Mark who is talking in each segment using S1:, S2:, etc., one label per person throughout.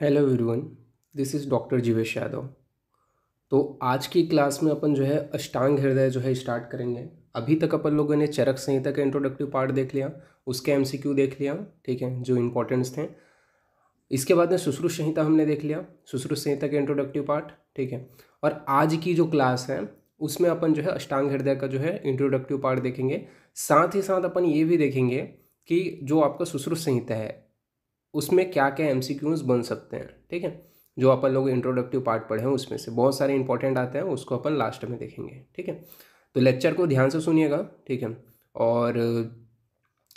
S1: hello everyone this is doctor Jivesh Yadav तो आज की क्लास में अपन जो है अष्टांग हृदय जो है स्टार्ट करेंगे अभी तक अपन लोगों ने चरक संहिता का इंट्रोडक्टिव पार्ट देख लिया उसके एमसीक्यू देख लिया ठीक है जो इंपॉर्टेंट्स थे इसके बाद में सुश्रुत संहिता हमने देख लिया सुश्रुत संहिता का इंट्रोडक्टिव पार्ट ठीक है और आज की जो क्लास है उसमें अपन जो है अष्टांग हृदय का जो है इंट्रोडक्टिव पार्ट देखेंगे साथ ही साथ अपन ये भी देखेंगे कि जो आपका सुश्रुष संहिता है उसमें क्या क्या एम बन सकते हैं ठीक है जो अपन लोग इंट्रोडक्टिव पार्ट पढ़े हैं उसमें से बहुत सारे इंपॉर्टेंट आते हैं उसको अपन लास्ट में देखेंगे ठीक है तो लेक्चर को ध्यान से सुनिएगा ठीक है और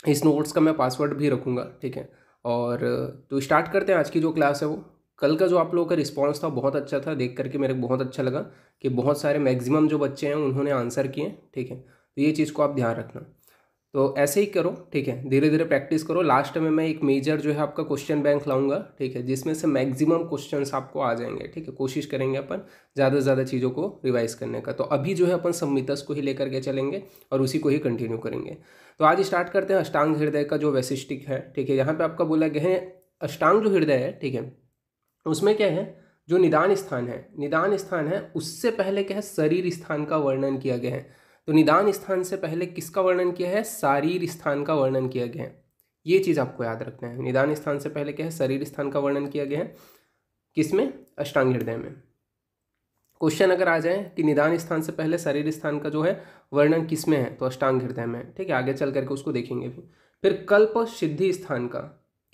S1: इस नोट्स का मैं पासवर्ड भी रखूँगा ठीक है और तो स्टार्ट करते हैं आज की जो क्लास है वो कल का जो आप लोगों का रिस्पॉन्स था बहुत अच्छा था देख करके मेरे को बहुत अच्छा लगा कि बहुत सारे मैक्सिमम जो बच्चे हैं उन्होंने आंसर किए ठीक है तो ये चीज़ को आप ध्यान रखना तो ऐसे ही करो ठीक है धीरे धीरे प्रैक्टिस करो लास्ट में मैं एक मेजर जो है आपका क्वेश्चन बैंक लाऊंगा ठीक है जिसमें से मैक्सिमम क्वेश्चंस आपको आ जाएंगे ठीक है कोशिश करेंगे अपन ज़्यादा से ज़्यादा चीज़ों को रिवाइज करने का तो अभी जो है अपन सम्मितस को ही लेकर के चलेंगे और उसी को ही कंटिन्यू करेंगे तो आज स्टार्ट करते हैं अष्टांग हृदय का जो वैशिष्टिक है ठीक है यहाँ पर आपका बोला गया है अष्टांग जो हृदय है ठीक है उसमें क्या है जो निदान स्थान है निदान स्थान है उससे पहले क्या है शरीर स्थान का वर्णन किया गया है तो निदान स्थान से पहले किसका वर्णन किया है शारीर स्थान का वर्णन किया गया है ये चीज़ आपको याद रखना है निदान स्थान से पहले क्या है शरीर स्थान का वर्णन किया गया है किसमें अष्टांग हृदय में क्वेश्चन अगर आ जाए कि निदान स्थान से पहले शरीर स्थान का जो है वर्णन किसमें है तो अष्टांग हृदय में ठीक है आगे चल करके उसको देखेंगे भी फिर कल्प सिद्धि स्थान का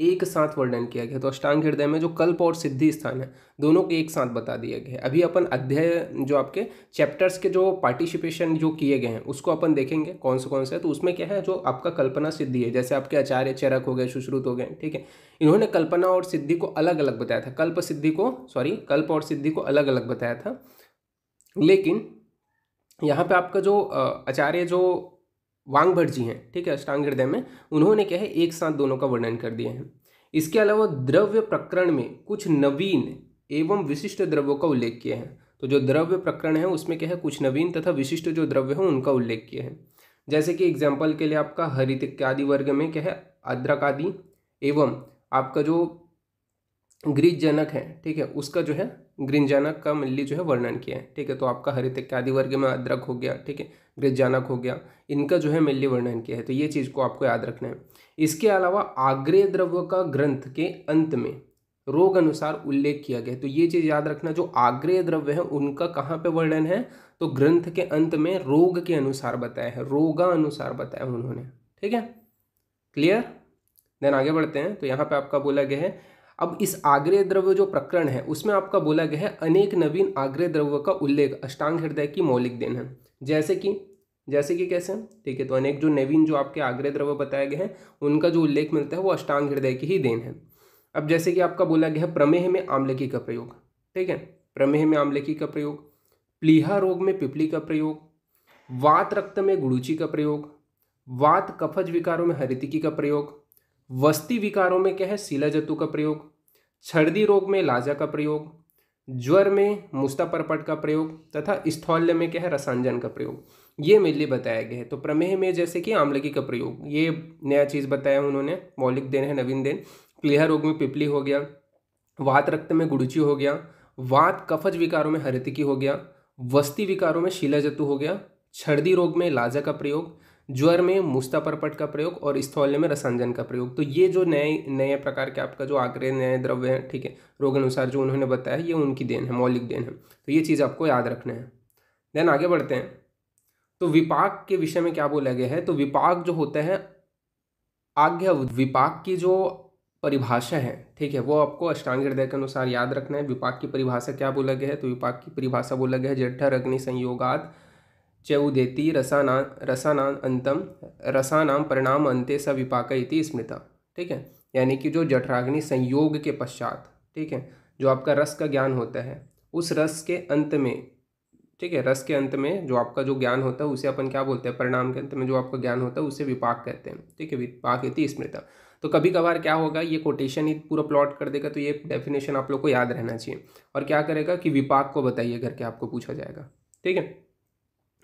S1: एक साथ वर्णन किया गया तो अष्टांग हृदय में जो कल्प और सिद्धि स्थान है दोनों को एक साथ बता दिया गया है अभी अपन अध्याय जो आपके चैप्टर्स के जो पार्टिसिपेशन जो किए गए हैं उसको अपन देखेंगे कौन से कौन से है तो उसमें क्या है जो आपका कल्पना सिद्धि है जैसे आपके आचार्य चरक हो गए सुश्रुत हो गए ठीक है इन्होंने कल्पना और सिद्धि को अलग अलग बताया था कल्प सिद्धि को सॉरी कल्प और सिद्धि को अलग अलग बताया था लेकिन यहाँ पे आपका जो आचार्य जो वांगभट जी हैं ठीक है अष्टांग हृदय में उन्होंने क्या है एक साथ दोनों का वर्णन कर दिया है इसके अलावा द्रव्य प्रकरण में कुछ नवीन एवं विशिष्ट द्रव्यों का उल्लेख किया है तो जो द्रव्य प्रकरण है उसमें क्या है कुछ नवीन तथा विशिष्ट जो द्रव्य है उनका उल्लेख किया है जैसे कि एग्जाम्पल के लिए आपका हरित आदि वर्ग में क्या है अदरक आदि एवं आपका जो ग्रीजनक है ठीक है उसका जो है ग्रिंजानक का मिली जो है वर्णन किया है ठीक है तो आपका हरित इत्यादि वर्ग में अदरक हो गया ठीक है ग्रिजानक हो गया इनका जो है मिली वर्णन किया है तो ये चीज़ को आपको याद रखना है इसके अलावा आग्रे द्रव्य का ग्रंथ के अंत में रोग अनुसार उल्लेख किया गया तो ये चीज़ याद रखना जो आग्रे द्रव्य है उनका कहाँ पे वर्णन है तो ग्रंथ के अंत में रोग के अनुसार बताया है रोगा अनुसार बताया उन्होंने ठीक है क्लियर देन आगे बढ़ते हैं तो यहाँ पे आपका बोला गया है अब इस आग्रह द्रव्य जो प्रकरण है उसमें आपका बोला गया है अनेक नवीन आग्रह द्रव्य का उल्लेख अष्टांग हृदय की मौलिक देन है जैसे कि जैसे कि कैसे ठीक है तो अनेक जो नवीन जो आपके आग्रह द्रव्य बताए गए हैं उनका जो उल्लेख मिलता है वो अष्टांग हृदय की ही देन है अब जैसे कि आपका बोला गया है प्रमेह में आमलकी का प्रयोग ठीक है प्रमेह में आमलकी का प्रयोग प्लीहा रोग में पिपली का प्रयोग वात रक्त में गुड़ूची का प्रयोग वात कफज विकारों में हरितिकी का प्रयोग वस्ती विकारों में क्या है जतु का प्रयोग छर्दी रोग में लाजा का प्रयोग ज्वर में मुस्तापरपट का प्रयोग तथा स्थौल्य में क्या है रसांजन का प्रयोग ये मेनली बताया गया है तो प्रमेह में जैसे कि आमलकी का प्रयोग ये नया चीज़ बताया उन्होंने मौलिक देन है नवीन देन प्लीहा रोग में पिपली हो गया वात रक्त में गुड़ची हो गया वात कफज विकारों में हरितिकी हो गया वस्ती विकारों में शिला जतु हो गया छर्दी रोग में लाजा का प्रयोग ज्वर में मुस्तापरपट का प्रयोग और स्थौल्य में रसांजन का प्रयोग तो ये जो नए नए प्रकार के आपका जो आग्रह नए द्रव्य हैं ठीक है रोग अनुसार जो उन्होंने बताया ये उनकी देन है मौलिक देन है तो ये चीज़ आपको याद रखना है देन आगे बढ़ते हैं तो विपाक के विषय में क्या बोला गया है तो विपाक जो होता है आज्ञा विपाक की जो परिभाषा है ठीक है वो आपको अष्टांग हृदय के अनुसार याद रखना है विपाक की परिभाषा क्या बोला गया है तो विपाक की परिभाषा बोला गया है जठर अग्नि संयोगात च रसाना रसाना अंतम रसानाम परिणाम अंत्य स विपाक इति स्मृता ठीक है यानी कि जो जठराग्नि संयोग के पश्चात ठीक है जो आपका रस का ज्ञान होता है उस रस के अंत में ठीक है रस के अंत में जो आपका जो ज्ञान होता है उसे अपन क्या बोलते हैं परिणाम के अंत में जो आपका ज्ञान होता है उसे विपाक कहते हैं ठीक है विपाक इति स्मृता तो कभी कभार क्या होगा ये कोटेशन ही पूरा प्लॉट कर देगा तो ये डेफिनेशन आप लोग को याद रहना चाहिए और क्या करेगा कि विपाक को बताइए करके आपको पूछा जाएगा ठीक है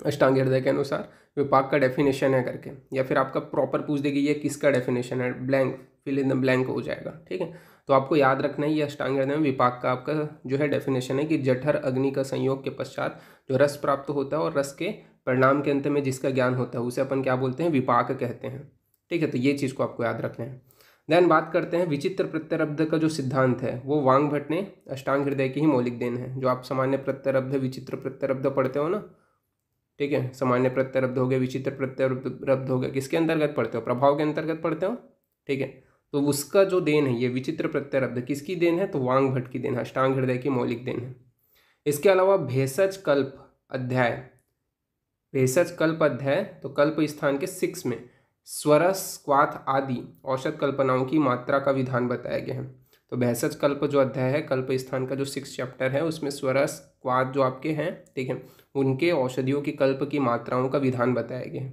S1: अष्टांग हृदय के अनुसार विपाक का डेफिनेशन है करके या फिर आपका प्रॉपर पूछ देगी ये किसका डेफिनेशन है blank fill in the blank हो जाएगा ठीक है तो आपको याद रखना है ये अष्टांग हृदय में विपाक का आपका जो है डेफिनेशन है कि जठर अग्नि का संयोग के पश्चात जो रस प्राप्त होता है और रस के परिणाम के अंत में जिसका ज्ञान होता है उसे अपन क्या बोलते हैं विपाक कहते हैं ठीक है तो ये चीज़ को आपको याद रखना है देन बात करते हैं विचित्र प्रत्यरब्ध का जो सिद्धांत है वो वांग भट्ट ने अष्टांग हृदय की ही मौलिक देन है जो आप सामान्य प्रत्यरब्ध विचित्र प्रत्यरब्ध पढ़ते हो ना ठीक है सामान्य प्रत्यारब्ध हो गया विचित्र प्रत्यय रब्द हो गया किसके अंतर्गत पढ़ते हो प्रभाव के अंतर्गत पढ़ते हो ठीक है तो उसका जो देन है ये विचित्र प्रत्यारब्ध किसकी देन है तो वांग भट्ट की देन है अष्टांग हृदय की मौलिक देन है इसके अलावा भेषज कल्प अध्याय भेषज कल्प अध्याय तो कल्प स्थान के सिक्स में स्वरस क्वाथ आदि औषध कल्पनाओं की मात्रा का विधान बताया गया है तो भैसज कल्प जो अध्याय है कल्प स्थान का जो सिक्स चैप्टर है उसमें स्वरस क्वाद जो आपके हैं ठीक है उनके औषधियों की कल्प की मात्राओं का विधान बताया गया है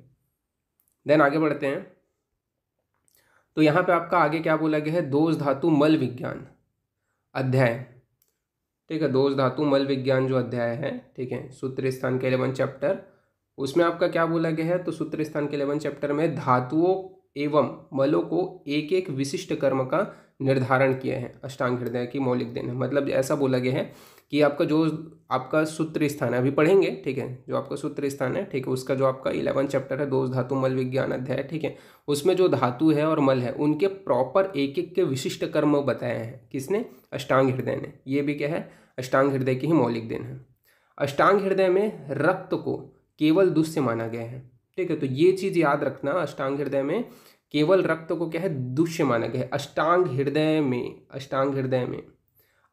S1: देन आगे बढ़ते हैं तो यहाँ पे आपका आगे क्या बोला गया है दोष धातु मल विज्ञान अध्याय ठीक है दोष धातु मल विज्ञान जो अध्याय है ठीक है सूत्र स्थान के इलेवन चैप्टर उसमें आपका क्या बोला गया है तो सूत्र स्थान के इलेवन चैप्टर में धातुओं एवं मलों को एक एक विशिष्ट कर्म का निर्धारण किए हैं अष्टांग हृदय की मौलिक देन मतलब ऐसा बोला गया है कि आपका जो आपका सूत्र स्थान है अभी पढ़ेंगे ठीक है जो आपका सूत्र स्थान है ठीक है उसका जो आपका इलेवन चैप्टर है दोष धातु मल विज्ञान अध्याय ठीक है उसमें जो धातु है और मल है उनके प्रॉपर एक एक के विशिष्ट कर्म बताए हैं किसने अष्टांग हृदय ने ये भी क्या है अष्टांग हृदय की ही मौलिक देन है अष्टांग हृदय में रक्त को केवल दुष्य माना गया है ठीक है तो ये चीज़ याद रखना अष्टांग हृदय में केवल रक्त को क्या है दुष्य माना गया है अष्टांग हृदय में अष्टांग हृदय में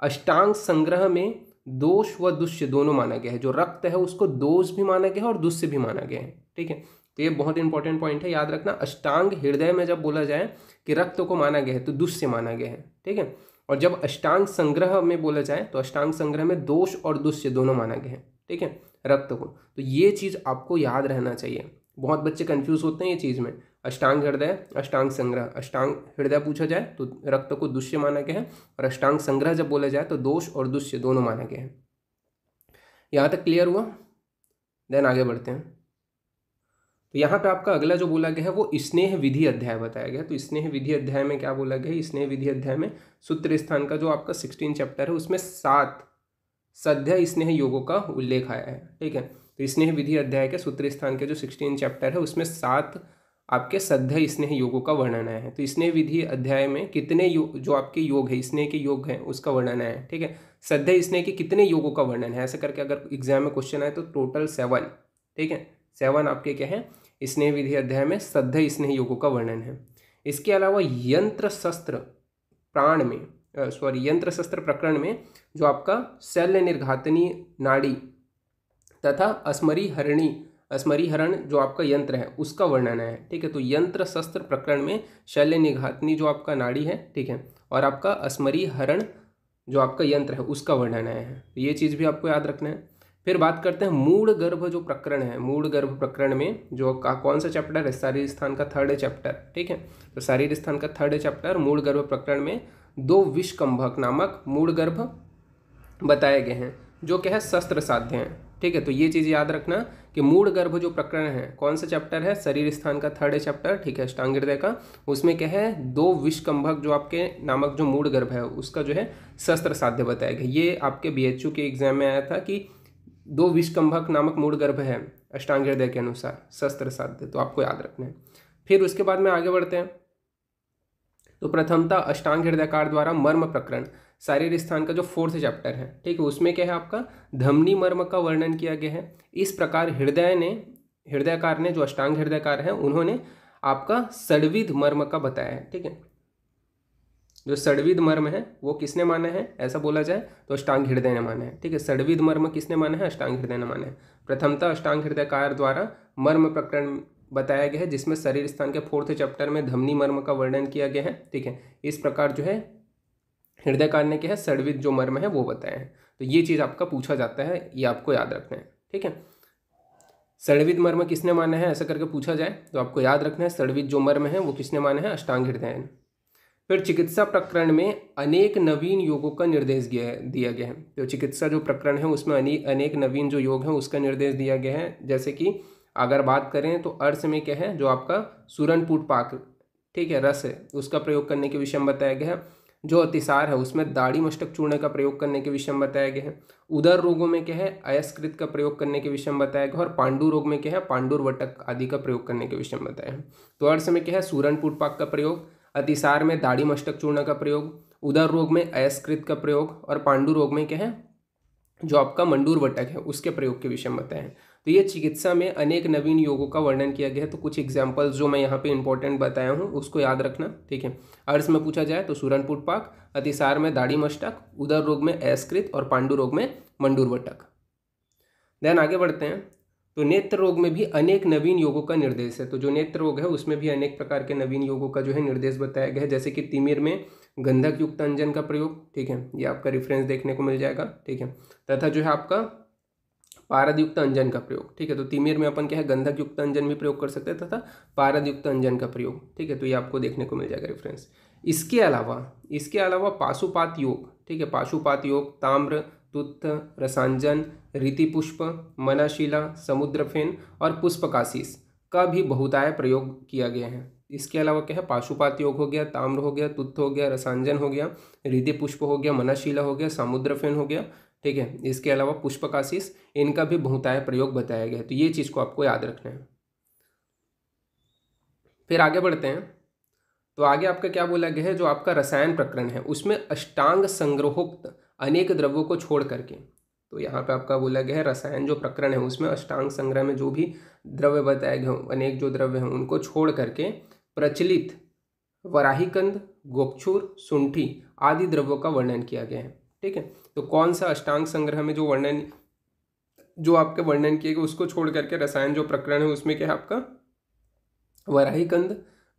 S1: अष्टांग संग्रह में दोष व दुष्य दोनों माना गया है जो रक्त है उसको दोष भी माना गया है और दुष्य भी माना गया है ठीक है तो ये बहुत इंपॉर्टेंट पॉइंट है याद रखना अष्टांग हृदय में जब बोला जाए कि रक्त को माना गया है तो दुष्य माना गया है ठीक है और जब अष्टांग संग्रह में बोला जाए तो अष्टांग संग्रह में दोष और दुष्य दोनों माना गया है ठीक है रक्त को तो ये चीज़ आपको याद रहना चाहिए बहुत बच्चे कन्फ्यूज़ होते हैं ये चीज़ में अष्टांग हृदय अष्टांग संग्रह अष्टांग हृदय पूछा जाए तो रक्त को दुष्य माना गया है और अष्टांग संग्रह जब बोला जाए तो दोष और दुष्य दोनों माना गया है यहाँ तक क्लियर हुआ देन आगे बढ़ते हैं तो यहाँ पे आपका अगला जो बोला गया है वो स्नेह विधि अध्याय बताया गया तो स्नेह विधि अध्याय में क्या बोला गया है स्नेह विधि अध्याय में सूत्र स्थान का जो आपका सिक्सटीन चैप्टर है उसमें सात सद्य स्नेह योगों का उल्लेख आया है ठीक है तो स्नेह विधि अध्याय के सूत्र स्थान के जो सिक्सटीन चैप्टर है उसमें सात आपके सद्य स्नेह योगों का वर्णन है तो स्नेह विधि अध्याय में कितने यो, जो आपके योग है स्नेह के योग हैं उसका वर्णन है ठीक है सद्य स्नेह के कितने योगों का वर्णन है ऐसा करके अगर एग्जाम में क्वेश्चन आए तो टोटल सेवन ठीक है सेवन आपके क्या है स्नेह विधि अध्याय में सद्य स्नेह योगों का वर्णन है इसके अलावा यंत्र शस्त्र प्राण में सॉरी यंत्र शस्त्र प्रकरण में जो आपका शल्य निर्घातनी नाड़ी तथा अस्मरी हरणी स्मरीहरण जो आपका यंत्र है उसका वर्णन है ठीक है तो यंत्र शस्त्र प्रकरण में शल्य निघातनी जो आपका नाड़ी है ठीक है और आपका स्मरीहरण जो आपका यंत्र है उसका वर्णन है तो ये चीज़ भी आपको याद रखना है फिर बात करते हैं मूड गर्भ जो प्रकरण है मूड गर्भ प्रकरण में जो का कौन सा चैप्टर है शारीर स्थान का थर्ड चैप्टर ठीक है तो शारीर स्थान का थर्ड चैप्टर मूड गर्भ प्रकरण में दो विषकंभक नामक मूड गर्भ बताए गए हैं जो क्या है शस्त्र साध्य हैं ठीक है तो ये चीज़ याद रखना कि मूड गर्भ जो प्रकरण है कौन सा चैप्टर है शरीर स्थान का थर्ड चैप्टर ठीक है अष्टांग हृदय का उसमें क्या है दो विषकंभक जो आपके नामक जो मूड गर्भ है उसका जो है शस्त्र साध्य बताया गया ये आपके बी के एग्जाम में आया था कि दो विषकंभक नामक मूड गर्भ है अष्टांग हृदय के अनुसार शस्त्र साध्य तो आपको याद रखना है फिर उसके बाद में आगे बढ़ते हैं तो प्रथमता अष्टांग हृदयकार द्वारा मर्म प्रकरण शारीर स्थान का जो फोर्थ चैप्टर है ठीक है उसमें क्या है आपका धमनी मर्म का वर्णन किया गया है इस प्रकार हृदय ने हृदयकार ने जो अष्टांग हृदयकार हैं उन्होंने आपका सडविध मर्म का बताया है ठीक है जो सड़विद मर्म है वो किसने माना है ऐसा बोला जाए तो अष्टांग हृदय ने माना है ठीक है सड़विध मर्म किसने माना है अष्टांग हृदय ने माना है प्रथमतः अष्टांग हृदयकार द्वारा मर्म प्रकरण बताया गया है जिसमें शरीर स्थान के फोर्थ चैप्टर में धमनी मर्म का वर्णन किया गया है ठीक है इस प्रकार जो है हृदय ने के है सर्विद जो मर्म है वो बताए हैं तो ये चीज़ आपका पूछा जाता है ये आपको याद रखना है ठीक है सर्विद मर्म किसने माना है ऐसा करके पूछा जाए तो आपको याद रखना है सर्विद जो मर्म है वो किसने माना है अष्टांग हृदय फिर चिकित्सा प्रकरण में अनेक नवीन योगों का निर्देश दिया गया है तो चिकित्सा जो प्रकरण है उसमें अनेक नवीन जो योग हैं उसका निर्देश दिया गया है जैसे कि अगर बात करें तो अर्स में क्या है जो आपका सूरनपुट पाक ठीक है रस है उसका प्रयोग करने के विषय में बताया गया है जो अतिसार है उसमें दाढ़ी मष्टक चूर्ण का प्रयोग करने के विषय में बताया गया है उदर रोगों में क्या है अयस्कृत का प्रयोग करने के विषय में बताया गया और पांडु रोग में क्या है पांडुर वटक आदि का प्रयोग करने के विषय में बताया है तो अर्थ में क्या है सूरन पाक का प्रयोग अतिसार में दाढ़ी मष्टक चूर्ण का प्रयोग उदर रोग में अयस्कृत का प्रयोग और पांडु रोग में क्या है जो आपका मंडूर वटक है उसके प्रयोग के विषय में है तो ये चिकित्सा में अनेक नवीन योगों का वर्णन किया गया है तो कुछ एग्जाम्पल्स जो मैं यहाँ पे इंपॉर्टेंट बताया हूँ उसको याद रखना ठीक है अर्ज में पूछा जाए तो सूरनपुट पाक अतिसार में दाढ़ी मष्टक उदर रोग में ऐसकृत और पांडु रोग में मंडूरवटक देन आगे बढ़ते हैं तो नेत्र रोग में भी अनेक नवीन योगों का निर्देश है तो जो नेत्र रोग है उसमें भी अनेक प्रकार के नवीन योगों का जो है निर्देश बताया गया है जैसे कि तिमिर में गंधक युक्त अंजन का प्रयोग ठीक है ये आपका रेफरेंस देखने को मिल जाएगा ठीक है तथा जो है आपका पारद युक्त अंजन का प्रयोग ठीक है तो तिमिर में अपन क्या है गंधक युक्त अंजन भी प्रयोग कर सकते हैं तथा पारद युक्त अंजन का प्रयोग ठीक है तो ये आपको देखने को मिल जाएगा रेफरेंस इसके अलावा इसके अलावा पाशुपात योग ठीक है पाशुपात योग ताम्र तुत्थ रसांजन रीतिपुष्प मनाशिला समुद्रफेन और पुष्पकाशीस का भी बहुताय प्रयोग किया गया है इसके अलावा क्या है पाशुपात योग हो गया ताम्र हो गया तुत्थ हो गया रसांजन हो गया रीति पुष्प हो गया मनाशिला हो गया समुद्रफेन हो गया ठीक है इसके अलावा पुष्पकाशीस इनका भी बहुतायत प्रयोग बताया गया है तो ये चीज़ को आपको याद रखना है फिर आगे बढ़ते हैं तो आगे आपका क्या बोला गया है जो आपका रसायन प्रकरण है उसमें अष्टांग संग्रहोक्त अनेक द्रव्यों को छोड़ करके तो यहाँ पे आपका बोला गया है रसायन जो प्रकरण है उसमें अष्टांग संग्रह में जो भी द्रव्य बताए गए अनेक जो द्रव्य हैं उनको छोड़ करके प्रचलित वराहीकंद गोपछूर सुंठी आदि द्रव्यों का वर्णन किया गया है ठीक है तो कौन सा अष्टांग संग्रह में जो वर्णन जो आपके वर्णन किए गए उसको छोड़ करके रसायन जो प्रकरण है उसमें क्या है आपका वराही कंद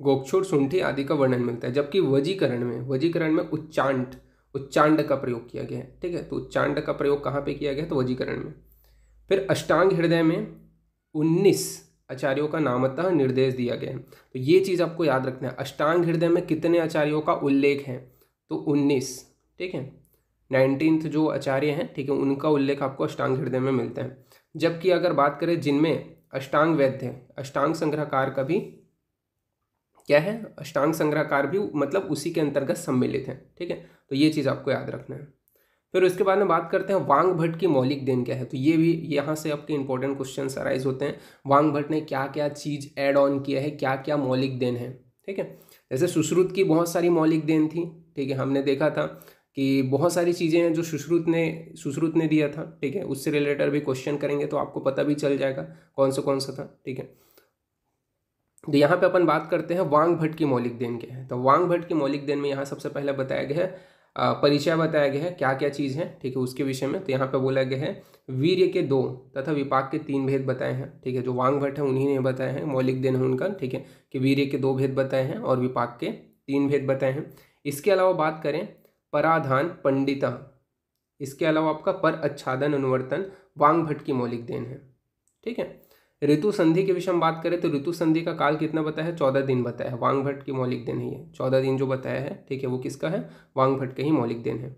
S1: गोक्षुर सुंठी आदि का वर्णन मिलता है जबकि वजीकरण में वजीकरण में उच्चांड उच्चांड का प्रयोग किया गया है ठीक है तो उच्चांड का प्रयोग कहाँ पे किया गया तो वजीकरण में फिर अष्टांग हृदय में उन्नीस आचार्यों का नामतः निर्देश दिया गया है तो ये चीज़ आपको याद रखना है अष्टांग हृदय में कितने आचार्यों का उल्लेख है तो उन्नीस ठीक है नाइनटीन्थ जो आचार्य हैं ठीक है उनका उल्लेख आपको अष्टांग हृदय में मिलता है जबकि अगर बात करें जिनमें अष्टांग वैद्य अष्टांग संग्रहकार का भी क्या है अष्टांग संग्रहकार भी मतलब उसी के अंतर्गत सम्मिलित हैं ठीक है तो ये चीज़ आपको याद रखना है फिर उसके बाद में बात करते हैं वांग भट्ट की मौलिक देन क्या है तो ये भी यहाँ से आपके इंपॉर्टेंट क्वेश्चन अराइज होते हैं वांग भट्ट ने क्या क्या चीज़ ऐड ऑन किया है क्या क्या मौलिक देन है ठीक है जैसे सुश्रुत की बहुत सारी मौलिक देन थी ठीक है हमने देखा था कि बहुत सारी चीज़ें हैं जो सुश्रुत ने सुश्रुत ने दिया था ठीक है उससे रिलेटेड भी क्वेश्चन करेंगे तो आपको पता भी चल जाएगा कौन सा कौन सा था ठीक है तो यहाँ पे अपन बात करते हैं वांग भट्ट की मौलिक देन के हैं तो वांग भट्ट की मौलिक देन में यहाँ सबसे पहले बताया गया है परिचय बताया गया है क्या क्या चीज़ है ठीक है उसके विषय में तो यहाँ पे बोला गया है वीर्य के दो तथा विपाक के तीन भेद बताए हैं ठीक है जो वांग भट्ट है उन्हीं ने बताए हैं मौलिक देन है उनका ठीक है कि वीर्य के दो भेद बताए हैं और विपाक के तीन भेद बताए हैं इसके अलावा बात करें पराधान पंडिता इसके अलावा आपका पर अच्छादन अनुवर्तन वांग भट्ट की मौलिक देन है ठीक है ऋतु संधि के विषय में बात करें तो ऋतु संधि का काल कितना बताया है चौदह दिन बताया है वांग भट्ट की मौलिक देन है ये चौदह दिन जो बताया है ठीक है वो किसका है वांग भट्ट का ही मौलिक देन है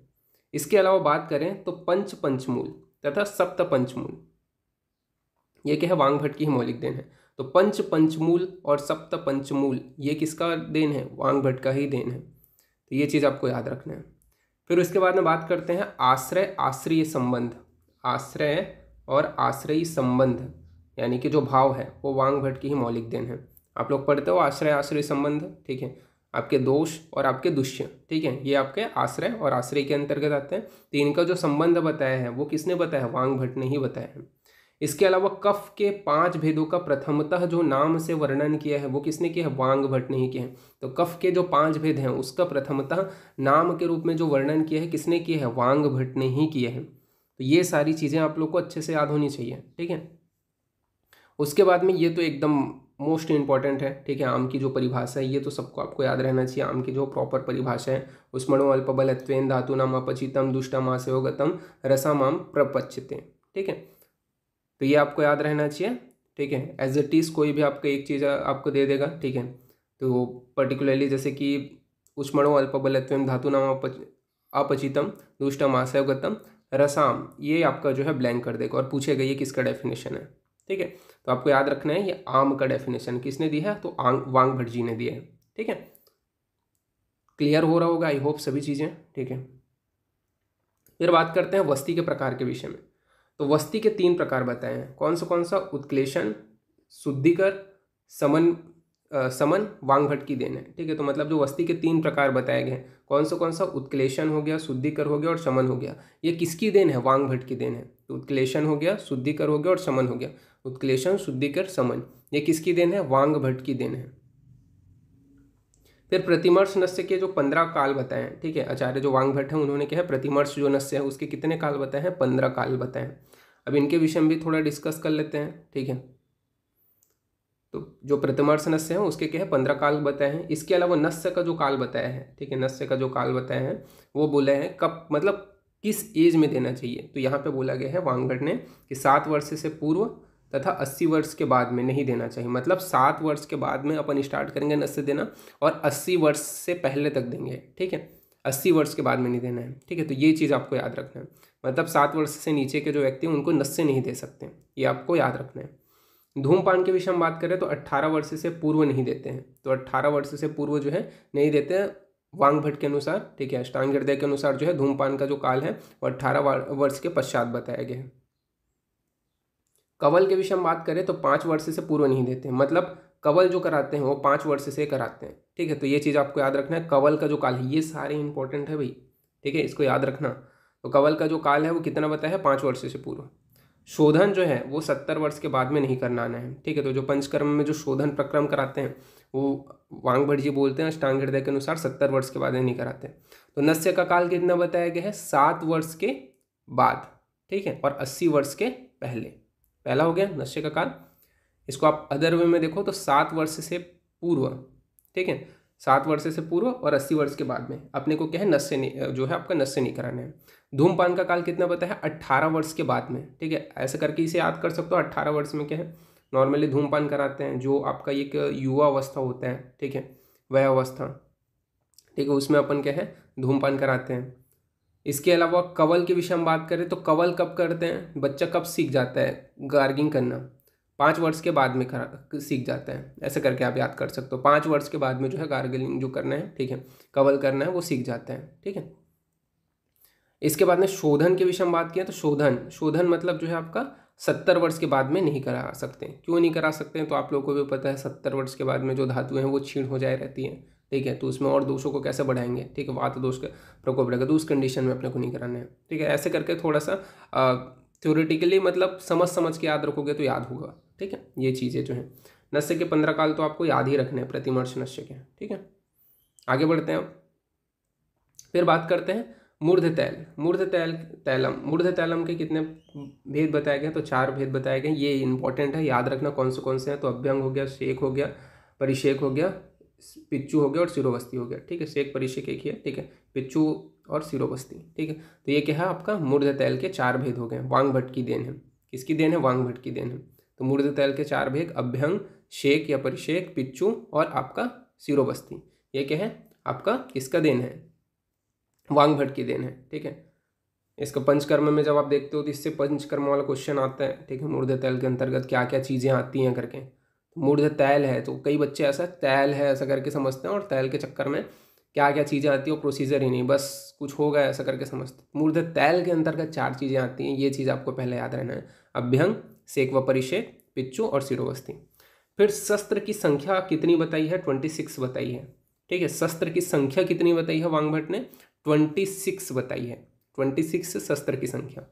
S1: इसके अलावा बात करें तो पंच पंचमूल तथा सप्त पंचमूल ये क्या है वांग भट्ट की ही मौलिक देन है तो पंच पंचमूल और सप्त पंचमूल ये किसका देन है वांग भट्ट का ही देन है तो ये चीज़ आपको याद रखना है फिर उसके बाद में बात करते हैं आश्रय आश्रय संबंध आश्रय और आश्रयी संबंध यानी कि जो भाव है वो वांग भट्ट की ही मौलिक देन है आप लोग पढ़ते हो आश्रय आश्रय संबंध ठीक है आपके दोष और आपके दुष्य ठीक है ये आपके आश्रय और आश्रय के अंतर्गत आते हैं तो इनका जो संबंध बताया है वो किसने बताया है वांग भट्ट ने ही बताया है इसके अलावा कफ के पांच भेदों का प्रथमतः जो नाम से वर्णन किया है वो किसने किया है वांग भट्ट ने ही किया है तो कफ के जो पांच भेद हैं उसका प्रथमतः नाम के रूप में जो वर्णन किया है किसने किया है वांग भट्ट ने ही किया है तो ये सारी चीज़ें आप लोग को अच्छे से याद होनी चाहिए ठीक है उसके बाद में ये तो एकदम मोस्ट इम्पॉर्टेंट है ठीक है आम की जो परिभाषा है ये तो सबको आपको याद रहना चाहिए आम की जो प्रॉपर परिभाषा है उष्मणो अल्पबलत्वेन धातु नाम अपचितम दुष्टम आसेवगतम रसामाम प्रपचितें ठीक है तो ये आपको याद रहना चाहिए ठीक है एज अ टीज कोई भी आपको एक चीज़ आपको दे देगा ठीक है तो पर्टिकुलरली जैसे कि उष्मणों अल्पबलत्वम धातु नाम अपचितम दुष्टम आशयगतम रसाम ये आपका जो है ब्लैंक कर देगा और पूछेगा ये किसका डेफिनेशन है ठीक है तो आपको याद रखना है ये आम का डेफिनेशन किसने दिया है तो आंग वांग भट्ट जी ने दिया है ठीक है क्लियर हो रहा होगा आई होप सभी चीज़ें ठीक है फिर बात करते हैं वस्ती के प्रकार के विषय में तो वस्ती के तीन प्रकार बताए हैं कौन सा कौन सा उत्क्लेशन शुद्धिकर समन आ, समन वांगभट की देन है ठीक है तो मतलब जो वस्ती के तीन प्रकार बताए गए हैं कौन सा कौन सा उत्क्लेशन हो गया शुद्धिकर हो गया और समन हो गया ये किसकी देन है वांगभट की देन है तो उत्क्लेशन हो गया शुद्धिकर हो गया और समन हो गया उत्क्लेशन शुद्धिकर समन ये किसकी देन है वांगभट की देन है फिर प्रतिमर्श नस्य के जो पंद्रह काल बताए हैं ठीक है आचार्य जो वांग भट्ट उन्होंने क्या है प्रतिमर्श जो नस्य है उसके कितने काल बताए हैं पंद्रह काल बताए हैं अब इनके विषय में भी थोड़ा डिस्कस कर लेते हैं ठीक है तो जो प्रतिमर्श नस्य है उसके क्या है पंद्रह काल बताए हैं इसके अलावा नस्य का जो काल बताया है ठीक है नस्य का जो काल बताया है वो बोले हैं कब मतलब किस एज में देना चाहिए तो यहाँ पे बोला गया है वांगड़ ने कि सात वर्ष से पूर्व तथा अस्सी वर्ष के बाद में नहीं देना चाहिए मतलब सात वर्ष के बाद में अपन स्टार्ट करेंगे नस्य देना और अस्सी वर्ष से पहले तक देंगे ठीक है अस्सी वर्ष के बाद में नहीं देना है ठीक है तो ये चीज़ आपको याद रखना है मतलब सात वर्ष से नीचे के जो व्यक्ति हैं उनको नस्से नहीं दे सकते ये आपको याद रखना है धूमपान के विषय हम बात करें तो अट्ठारह वर्ष से पूर्व नहीं देते हैं तो अट्ठारह वर्ष से पूर्व जो है नहीं देते हैं वांग भट्ट के अनुसार ठीक है अष्टांग हृदय के अनुसार जो है धूमपान का जो काल है वो अट्ठारह वर्ष के पश्चात बताया गया है कवल के विषय हम बात करें तो पाँच वर्ष से पूर्व नहीं देते मतलब कवल जो कराते हैं वो पाँच वर्ष से कराते हैं ठीक है तो ये चीज़ आपको याद रखना है कवल का जो काल है ये सारे इंपॉर्टेंट है भाई ठीक है इसको याद रखना तो कवल का जो काल है वो कितना बताया है पाँच वर्ष से पूर्व शोधन जो है वो सत्तर वर्ष के बाद में नहीं करना आना है ठीक है तो जो पंचकर्म में जो शोधन प्रक्रम कराते हैं वो वांग जी बोलते हैं अष्टांग हृदय के अनुसार सत्तर वर्ष के बाद में नहीं कराते तो नस्य का काल कितना बताया गया है सात वर्ष के बाद ठीक है और अस्सी वर्ष के पहले पहला हो गया नस्य का काल इसको आप अदर वे में देखो तो सात वर्ष से पूर्व ठीक है सात वर्ष से पूर्व और अस्सी वर्ष के बाद में अपने को क्या है नस्य जो है आपका नस्य नहीं कराना है धूमपान का काल कितना बताया अट्ठारह वर्ष के बाद में ठीक है ऐसे करके इसे याद कर सकते हो अट्ठारह वर्ष में क्या है नॉर्मली धूमपान कराते हैं जो आपका एक युवा अवस्था होता है ठीक है वह अवस्था ठीक है उसमें अपन क्या है धूमपान कराते हैं इसके अलावा कवल के विषय हम बात करें तो कवल कब करते हैं बच्चा कब सीख जाता है गार्गिंग करना पाँच वर्ड्स के बाद में खरा सीख जाते हैं ऐसे करके आप याद कर सकते हो पाँच वर्ड्स के बाद में जो है गार्गलिंग जो करना है ठीक है कवल करना है वो सीख जाते हैं ठीक है इसके बाद में शोधन के विषय में बात किया तो शोधन शोधन मतलब जो है आपका सत्तर वर्ष के बाद में नहीं करा सकते क्यों नहीं करा सकते हैं तो आप लोगों को भी पता है सत्तर वर्ष के बाद में जो धातु हैं वो छीण हो जाए रहती हैं ठीक है तो उसमें और दोषों को कैसे बढ़ाएंगे ठीक है वात दोष का प्रकोप रहेगा तो उस कंडीशन में अपने को नहीं कराना है ठीक है ऐसे करके थोड़ा सा थ्योरेटिकली मतलब समझ समझ के याद रखोगे तो याद होगा ठीक है ये चीज़ें जो है नश्य के पंद्रह काल तो आपको याद ही रखने हैं प्रतिमर्श नश्य के ठीक है आगे बढ़ते हैं फिर बात करते हैं मूर्ध तैल मूर्ध तैल तैलम मूर्ध तैलम के कितने भेद बताए गए तो चार भेद बताए गए ये इंपॉर्टेंट है याद रखना कौन से कौन से हैं तो अभ्यंग हो गया शेख हो गया परिशेख हो गया पिच्चू हो गया और सिरोवस्ती हो गया ठीक है शेख परिशेख एक ही है ठीक है पिच्चू और सिरोवस्ती ठीक है तो ये क्या है आपका मूर्ध तैल के चार भेद हो गए वांग भट्ट की देन है किसकी देन है वांग भट्ट की देन है तो मूर्ध तैल के चार भेग अभ्यंग शेक या परिशेक पिच्चू और आपका सिरोबस्ती ये क्या है आपका किसका देन है वांग भट्ट की देन है ठीक है इसका पंचकर्म में जब आप देखते हो तो इससे पंचकर्म वाला क्वेश्चन आता है ठीक है मूर्ध तैल के अंतर्गत क्या क्या चीज़ें आती हैं करके तो मूर्ध तैल है तो कई बच्चे ऐसा तैल है ऐसा करके समझते हैं और तैल के चक्कर में क्या क्या चीज़ें आती है वो प्रोसीजर ही नहीं बस कुछ होगा ऐसा करके समझते मूर्ध तैल के अंतर्गत चार चीज़ें आती हैं ये चीज़ आपको पहले याद रहना है अभ्यंग शेख व परिषेक पिच्चू और सिरोवस्ती फिर शस्त्र की संख्या कितनी बताई है ट्वेंटी सिक्स बताई है ठीक है शस्त्र की संख्या कितनी बताई है वांग ने ट्वेंटी सिक्स बताई है ट्वेंटी सिक्स शस्त्र की संख्या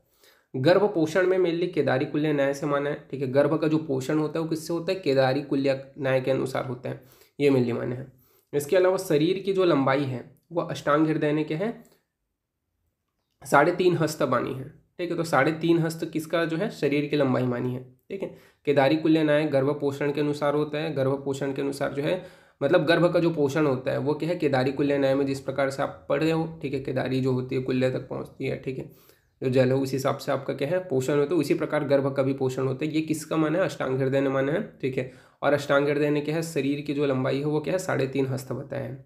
S1: गर्भ पोषण में मेनली केदारी कुल्य न्याय से माना है ठीक है गर्भ का जो पोषण होता है वो किससे होता है केदारी कुल्य न्याय के अनुसार होता है ये मेनली माने है इसके अलावा शरीर की जो लंबाई है वह अष्टांग हृदय ने हैं है साढ़े तीन हस्त बानी है ठीक है तो साढ़े तीन हस्त किसका जो है शरीर की लंबाई मानी है ठीक है केदारी कुल्य गर्भ पोषण के अनुसार होता है गर्भ पोषण के अनुसार जो है मतलब गर्भ का जो पोषण होता है वो क्या है केदारी कुल्य नाय में जिस प्रकार से आप पढ़ रहे हो ठीक है केदारी जो होती है कुल्य तक पहुँचती है ठीक है जो जल है उस हिसाब से आपका क्या है पोषण होता है उसी प्रकार गर्भ का भी पोषण होता है ये किसका माना है अष्टांग हृदय ने माना है ठीक है और अष्टांग हृदय ने क्या है शरीर की जो लंबाई है वो क्या है साढ़े तीन हस्त बताया है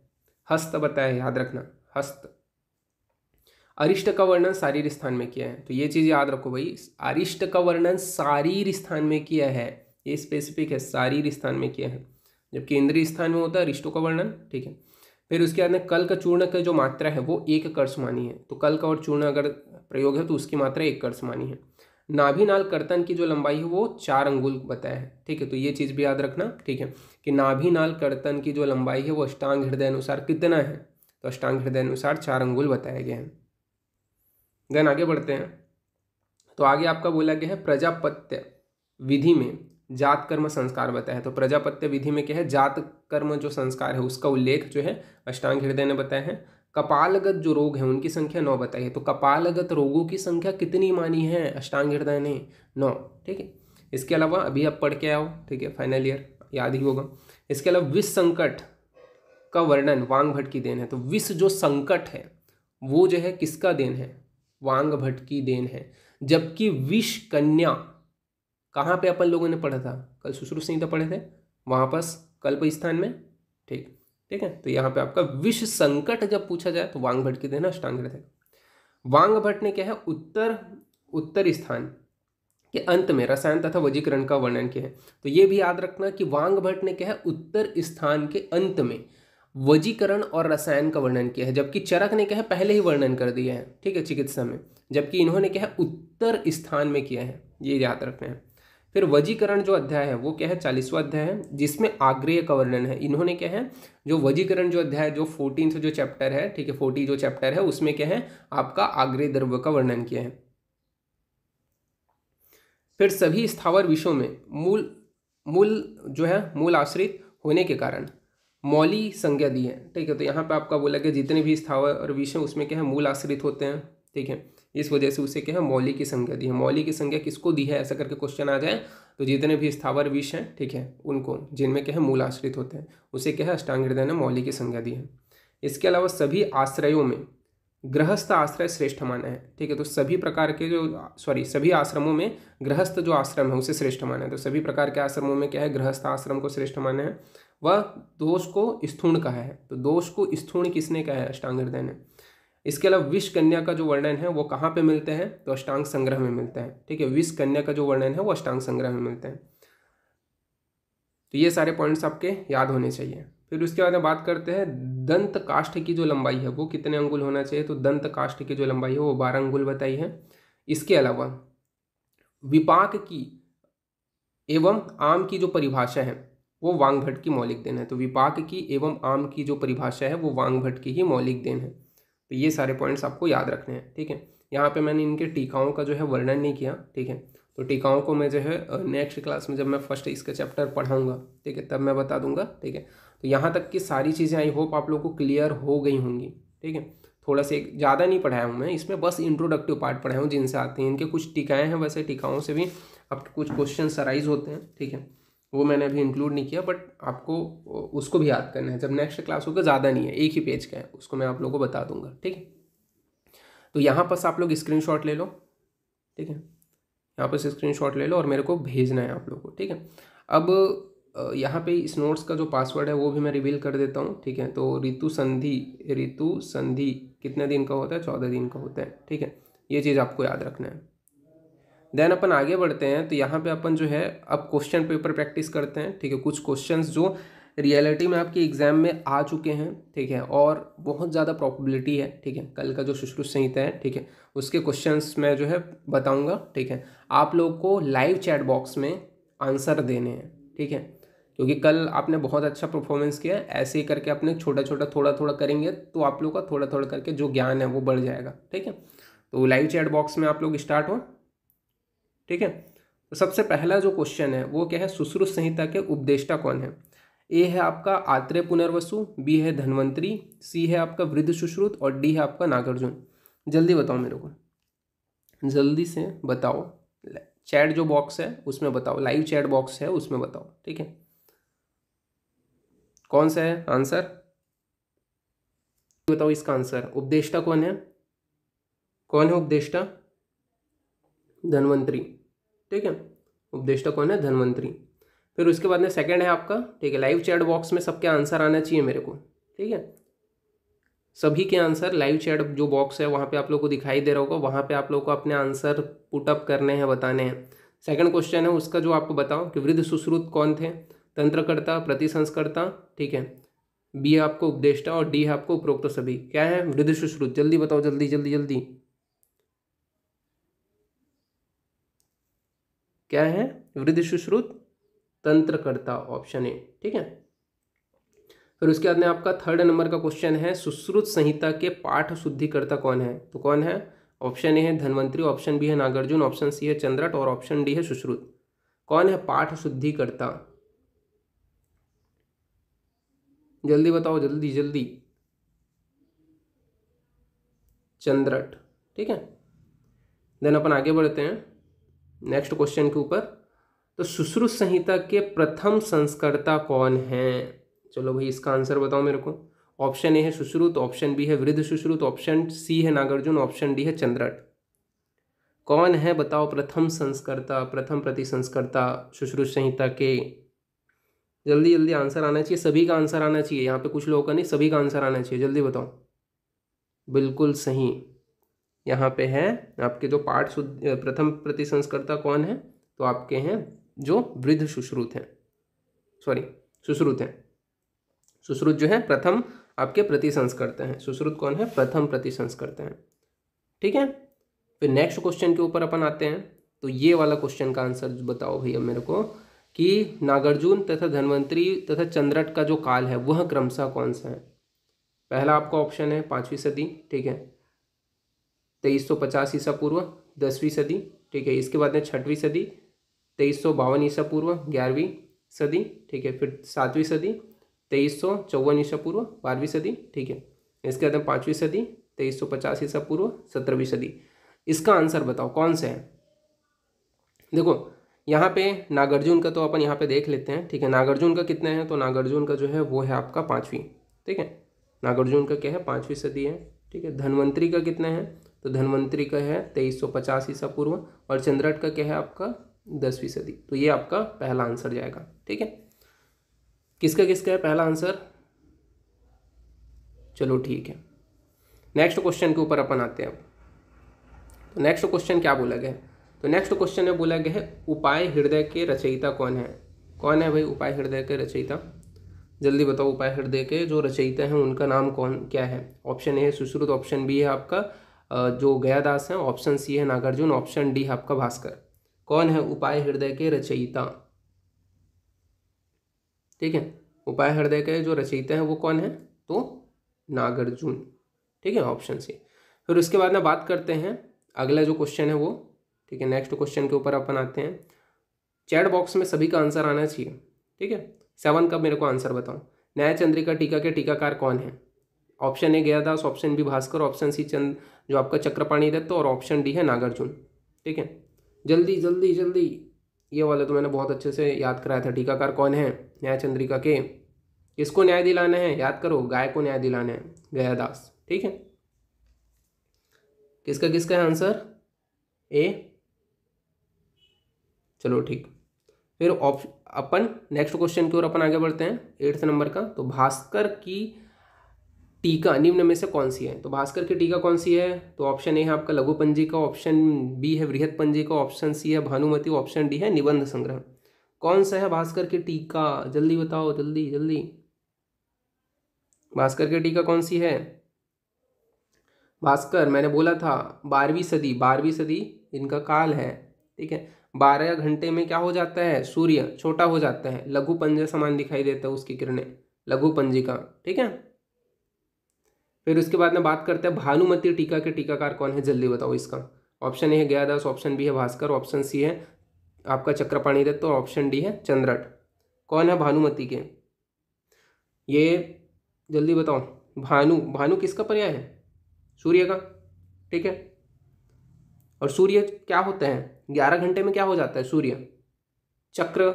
S1: हस्त बताया याद रखना हस्त अरिष्ट का वर्णन शारीर स्थान में किया है तो ये चीज़ याद रखो भाई अरिष्ट का वर्णन शारीर स्थान में किया है ये स्पेसिफिक है शारीर स्थान में किया है जबकि इंद्रिय स्थान में होता है अरिष्टों का वर्णन ठीक है फिर उसके बाद में कल का चूर्ण का जो मात्रा है वो एक मानी है तो कल का और चूर्ण अगर प्रयोग है तो उसकी मात्रा एक मानी है नाभि नाल कर्तन की जो लंबाई है वो चार अंगुल बताया है ठीक है तो ये चीज़ भी याद रखना ठीक है कि नाभि नाल कर्तन की जो लंबाई है वो अष्टांग हृदय अनुसार कितना है तो अष्टांग हृदय अनुसार चार अंगुल बताया गया है देन आगे बढ़ते हैं तो आगे आपका बोला गया है प्रजापत्य विधि में जात कर्म संस्कार बताया है तो प्रजापत्य विधि में क्या है जात कर्म जो संस्कार है उसका उल्लेख जो है अष्टांग हृदय ने बताया है कपालगत जो रोग है उनकी संख्या नौ बताई है तो कपालगत रोगों की संख्या कितनी मानी है अष्टांग हृदय ने नौ ठीक है इसके अलावा अभी आप पढ़ के आओ ठीक है फाइनल ईयर याद ही होगा इसके अलावा विष संकट का वर्णन वांग भट्ट की देन है तो विष जो संकट है वो जो है किसका देन है वांग भट्ट की देन है जबकि विष कन्या कहाँ पे अपन लोगों ने पढ़ा था कल सुश्रुत संहिता तो पढ़े थे वहाँ पर कल्प स्थान में ठीक ठीक है तो यहाँ पे आपका विष संकट जब पूछा जाए तो वांग भट्ट की देन अष्टांग रहेगा वांग भट्ट ने क्या है उत्तर उत्तर स्थान के अंत में रसायन तथा वजीकरण का वर्णन किया है तो ये भी याद रखना कि वांग भट्ट ने क्या है उत्तर स्थान के अंत में वजीकरण और रसायन का वर्णन किया है जबकि चरक ने क्या है पहले ही वर्णन कर दिया है ठीक है चिकित्सा में जबकि इन्होंने क्या है उत्तर स्थान में किया है ये याद रखना है फिर वजीकरण जो अध्याय है वो क्या है चालीसवा अध्याय है जिसमें आग्रेय का वर्णन है इन्होंने क्या है जो वजीकरण जो अध्याय जो फोर्टीन जो चैप्टर है ठीक है फोर्टी जो चैप्टर है उसमें क्या है आपका आग्रेय द्रव्य का वर्णन किया है फिर सभी स्थावर विषयों में मूल मूल जो है मूल आश्रित होने के कारण मौली संज्ञा दी है ठीक है तो यहाँ पे आपका बोला गया जितने भी स्थावर और विषय उसमें क्या है मूल आश्रित होते हैं ठीक है इस वजह से उसे क्या है मौली की संज्ञा दी है मौली की संज्ञा किसको दी है ऐसा करके क्वेश्चन आ जाए तो जितने भी स्थावर विष हैं ठीक है उनको जिनमें क्या है मूल आश्रित होते हैं उसे क्या है अष्टांग हृदय ने मौली की संज्ञा दी है इसके अलावा सभी आश्रयों में गृहस्थ आश्रय श्रेष्ठ माना है ठीक है तो सभी प्रकार के जो सॉरी सभी आश्रमों में गृहस्थ जो आश्रम है उसे श्रेष्ठ माना है तो सभी प्रकार के आश्रमों में क्या है गृहस्थ आश्रम को श्रेष्ठ माना है वह दोष को स्थूण कहा है तो दोष को स्थूण किसने कहा है अष्टांग हृदय ने इसके अलावा विष कन्या का जो वर्णन है वो कहाँ पे मिलते हैं तो अष्टांग संग्रह में मिलते हैं ठीक है विष कन्या का जो वर्णन है वो अष्टांग संग्रह में मिलते हैं तो ये सारे पॉइंट्स आपके याद होने चाहिए फिर उसके बाद में बात करते हैं दंत काष्ठ की जो लंबाई है वो कितने अंगुल होना चाहिए तो दंत काष्ठ की जो लंबाई है वो बारह अंगुल बताई है इसके अलावा विपाक की एवं आम की जो परिभाषा है वो वांगभट की मौलिक देन है तो विपाक की एवं आम की जो परिभाषा है वो वांगभट की ही मौलिक देन है तो ये सारे पॉइंट्स आपको याद रखने हैं ठीक है यहाँ पे मैंने इनके टीकाओं का जो है वर्णन नहीं किया ठीक है तो टीकाओं को मैं जो है नेक्स्ट क्लास में जब मैं फर्स्ट इसका चैप्टर पढ़ाऊँगा ठीक है तब मैं बता दूंगा ठीक है तो यहाँ तक की सारी चीज़ें आई होप आप लोग को क्लियर हो गई होंगी ठीक है थोड़ा सा ज़्यादा नहीं पढ़ाया हूँ मैं इसमें बस इंट्रोडक्टिव पार्ट पढ़ाया हूँ जिनसे आते हैं इनके कुछ टीकाएँ हैं वैसे टीकाओं से भी अब कुछ क्वेश्चन सराइज होते हैं ठीक है वो मैंने अभी इंक्लूड नहीं किया बट आपको उसको भी याद करना है जब नेक्स्ट क्लास होगा ज़्यादा नहीं है एक ही पेज का है उसको मैं आप लोगों को बता दूंगा ठीक है तो यहाँ पर आप लोग स्क्रीन ले लो ठीक है यहाँ पर स्क्रीन ले लो और मेरे को भेजना है आप लोग को ठीक है अब यहाँ पे इस नोट्स का जो पासवर्ड है वो भी मैं रिवील कर देता हूँ ठीक है तो ऋतु संधि ऋतु संधि कितने दिन का होता है चौदह दिन का होता है ठीक है ये चीज़ आपको याद रखना है देन अपन आगे बढ़ते हैं तो यहाँ पे अपन जो है अब क्वेश्चन पेपर प्रैक्टिस करते हैं ठीक है कुछ क्वेश्चंस जो रियलिटी में आपके एग्जाम में आ चुके हैं ठीक है और बहुत ज़्यादा प्रॉबिलिटी है ठीक है कल का जो सुश्रुत संहिता है ठीक है उसके क्वेश्चन मैं जो है बताऊँगा ठीक है आप लोग को लाइव चैट बॉक्स में आंसर देने हैं ठीक है क्योंकि कल आपने बहुत अच्छा परफॉर्मेंस किया ऐसे ही करके अपने छोटा छोटा थोड़ा थोड़ा करेंगे तो आप लोग का थोड़ा थोड़ा करके जो ज्ञान है वो बढ़ जाएगा ठीक है तो लाइव चैट बॉक्स में आप लोग स्टार्ट हो ठीक है तो सबसे पहला जो क्वेश्चन है वो क्या है सुश्रुत संहिता के उपदेष्टा कौन है ए है आपका आत्रेय पुनर्वसु बी है धनवंतरी सी है आपका वृद्ध सुश्रुत और डी है आपका नागार्जुन जल्दी बताओ मेरे को जल्दी से बताओ चैट जो बॉक्स है उसमें बताओ लाइव चैट बॉक्स है उसमें बताओ ठीक है कौन सा है आंसर बताओ इसका आंसर उपदेष्टा कौन है कौन है उपदेष्टा धनवंतरी ठीक है उपदेष्टा कौन है धनवंतरी फिर उसके बाद में सेकेंड है आपका ठीक है लाइव चैट बॉक्स में सबके आंसर आना चाहिए मेरे को ठीक है सभी के आंसर लाइव चैट जो बॉक्स है वहाँ पे आप लोग को दिखाई दे रहा होगा वहाँ पे आप लोग को अपने आंसर पुटअप करने हैं बताने हैं सेकंड क्वेश्चन है उसका जो आपको बताओ कि वृद्ध सुश्रुत कौन थे तंत्रकर्ता प्रतिसंस्कर्ता ठीक है बी आपको उपदेष्टा और डी है आपको उपरोक्त सभी क्या है वृद्ध सुश्रुत जल्दी बताओ जल्दी जल्दी जल्दी क्या है वृद्ध सुश्रुत तंत्रकर्ता ऑप्शन ए ठीक है फिर उसके बाद में आपका थर्ड नंबर का क्वेश्चन है सुश्रुत संहिता के पाठ शुद्धिकर्ता कौन है तो कौन है ऑप्शन ए है धनवंतरी ऑप्शन बी है नागार्जुन ऑप्शन सी है चंद्रट और ऑप्शन डी है सुश्रुत कौन है पाठ शुद्धिकर्ता जल्दी बताओ जल्दी जल्दी चंद्रट ठीक है देन अपन आगे बढ़ते हैं नेक्स्ट क्वेश्चन के ऊपर तो सुश्रुत संहिता के प्रथम संस्कर्ता कौन हैं चलो भाई इसका आंसर बताओ मेरे को ऑप्शन ए है सुश्रुत ऑप्शन बी है वृद्ध सुश्रुत ऑप्शन सी है नागार्जुन ऑप्शन डी है चंद्रट कौन है बताओ प्रथम संस्कर्ता प्रथम प्रति संस्कर्ता सुश्रुत संहिता के जल्दी जल्दी आंसर आना चाहिए सभी का आंसर आना चाहिए यहाँ पे कुछ लोगों का नहीं सभी का आंसर आना चाहिए जल्दी बताओ बिल्कुल सही यहाँ पे है आपके जो पाठ प्रथम प्रतिसंस्कर्ता कौन है तो आपके हैं जो वृद्ध सुश्रुत हैं सॉरी सुश्रुत हैं सुश्रुत जो है प्रथम आपके प्रतिसंस्कर्ता हैं सुश्रुत कौन है प्रथम प्रतिसंस्कर्ता हैं ठीक है फिर नेक्स्ट क्वेश्चन के ऊपर अपन आते हैं तो ये वाला क्वेश्चन का आंसर बताओ भैया मेरे को कि नागार्जुन तथा धनवंतरी तथा चंद्रट का जो काल है वह क्रमशः कौन सा है पहला आपका ऑप्शन है पाँचवीं सदी ठीक है तेईस सौ पचास ईसा पूर्व दसवीं सदी ठीक है इसके बाद में छठवीं सदी तेईस सौ बावन ईसा पूर्व ग्यारहवीं सदी ठीक है फिर सातवीं सदी तेईस सौ चौवन ईसा पूर्व बारहवीं सदी ठीक है इसके बाद में पाँचवीं सदी तेईस सौ पचास ईसा पूर्व सत्रहवीं सदी इसका आंसर बताओ कौन सा है देखो यहाँ पे नागार्जुन का तो अपन यहाँ पे देख लेते हैं ठीक है नागार्जुन का कितने हैं तो नागार्जुन का जो है वो है आपका पाँचवीं ठीक है नागार्जुन का क्या है पाँचवीं सदी है ठीक है धनवंतरी का कितने हैं तो धनवंतरी का है तेईस सौ पचास ईसा पूर्व और चंद्रट का क्या है आपका दसवीं सदी तो ये आपका पहला आंसर जाएगा ठीक है किसका किसका है पहला आंसर चलो ठीक है नेक्स्ट क्वेश्चन के ऊपर अपन आते हैं तो नेक्स्ट क्वेश्चन क्या बोला गया है तो नेक्स्ट क्वेश्चन में बोला गया है उपाय हृदय के रचयिता कौन है कौन है भाई उपाय हृदय के रचयिता जल्दी बताओ उपाय हृदय के जो रचयिता हैं उनका नाम कौन क्या है ऑप्शन ए है सुश्रुत ऑप्शन बी है आपका जो गयादास हैं ऑप्शन सी है नागार्जुन ऑप्शन डी है आपका भास्कर कौन है उपाय हृदय के रचयिता ठीक है उपाय हृदय के जो रचयिता है वो कौन है तो नागार्जुन ठीक है ऑप्शन सी फिर उसके बाद में बात करते हैं अगला जो क्वेश्चन है वो ठीक है नेक्स्ट क्वेश्चन के ऊपर अपन आते हैं चैट बॉक्स में सभी का आंसर आना चाहिए ठीक है सेवन का मेरे को आंसर बताओ न्याय चंद्रिका टीका के टीकाकार कौन है option A Gaya Das option B Bhaskar option C Chand जो आपका चक्रपाणी दत्त और ऑप्शन डी है नागार्जुन ठीक है जल्दी जल्दी जल्दी ये वाला तो मैंने बहुत अच्छे से याद कराया था टीकाकार कौन है न्याय चंद्रिका के किसको न्याय दिलाना है याद करो गाय को न्याय दिलाना है गयादास ठीक है किसका किसका है आंसर ए चलो ठीक फिर ऑप्शन अपन नेक्स्ट क्वेश्चन की ओर अपन आगे बढ़ते हैं एट्थ नंबर का तो भास्कर की टीका निम्न में से कौन सी है तो भास्कर की टीका कौन सी है तो ऑप्शन ए है आपका लघु पंजिका ऑप्शन बी है वृहत पंजिका ऑप्शन सी है भानुमति ऑप्शन डी है निबंध संग्रह कौन सा है भास्कर की टीका जल्दी बताओ जल्दी जल्दी भास्कर की टीका कौन सी है भास्कर मैंने बोला था बारहवीं सदी बारहवीं सदी इनका काल है ठीक है बारह घंटे में क्या हो जाता है सूर्य छोटा हो जाता है लघु पंजा समान दिखाई देता है उसकी किरणें लघु पंजिका ठीक है फिर उसके बाद में बात करते हैं भानुमती टीका के टीकाकार कौन है जल्दी बताओ इसका ऑप्शन ए है गयादास ऑप्शन बी है भास्कर ऑप्शन सी है आपका चक्रपाणी दत्त और ऑप्शन डी है चंद्रट कौन है भानुमति के ये जल्दी बताओ भानु भानु किसका पर्याय है सूर्य का ठीक है और सूर्य क्या होते हैं ग्यारह घंटे में क्या हो जाता है सूर्य चक्र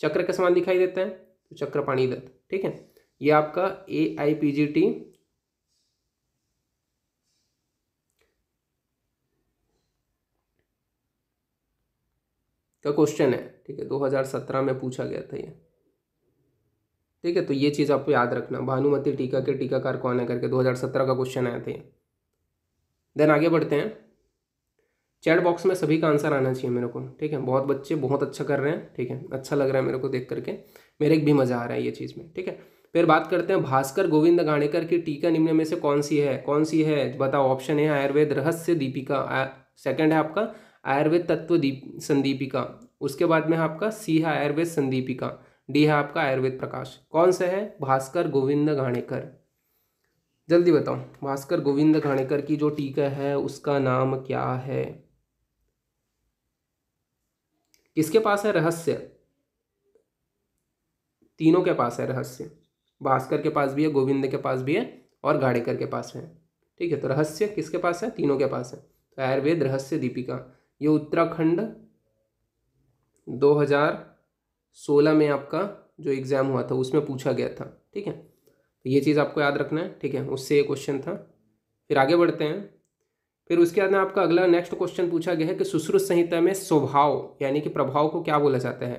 S1: चक्र के समान दिखाई देते हैं तो चक्रपाणी दत्त ठीक है ये आपका A I P G T का क्वेश्चन है ठीक है 2017 में पूछा गया था ये ठीक है तो ये चीज़ आपको याद रखना भानुमति टीका के टीकाकार कौन है करके 2017 का क्वेश्चन आया था देन आगे बढ़ते हैं चैट बॉक्स में सभी का आंसर आना चाहिए मेरे को ठीक है बहुत बच्चे बहुत अच्छा कर रहे हैं ठीक है अच्छा लग रहा है मेरे को देख करके मेरे एक भी मज़ा आ रहा है ये चीज़ में ठीक है फिर बात करते हैं भास्कर गोविंद गाणेकर की टीका निम्न में से कौन सी है कौन सी है बताओ ऑप्शन है आयुर्वेद रहस्य दीपिका सेकंड है आपका आयुर्वेद तत्व दीप संदीपिका उसके बाद में आपका सी है आयुर्वेद संदीपिका डी है आपका आयुर्वेद प्रकाश कौन सा है भास्कर गोविंद घाणेकर जल्दी बताओ भास्कर गोविंद घाणेकर की जो टीका है उसका नाम क्या है किसके पास है रहस्य तीनों के पास है रहस्य भास्कर के पास भी है गोविंद के पास भी है और घाड़ेकर के पास है ठीक है तो रहस्य किसके पास है तीनों के पास है तो आयुर्वेद रहस्य दीपिका ये उत्तराखंड 2016 में आपका जो एग्ज़ाम हुआ था उसमें पूछा गया था ठीक है तो ये चीज़ आपको याद रखना है ठीक है उससे ये क्वेश्चन था फिर आगे बढ़ते हैं फिर उसके बाद में आपका अगला नेक्स्ट क्वेश्चन पूछा गया है कि सुश्रुत संहिता में स्वभाव यानी कि प्रभाव को क्या बोला जाता है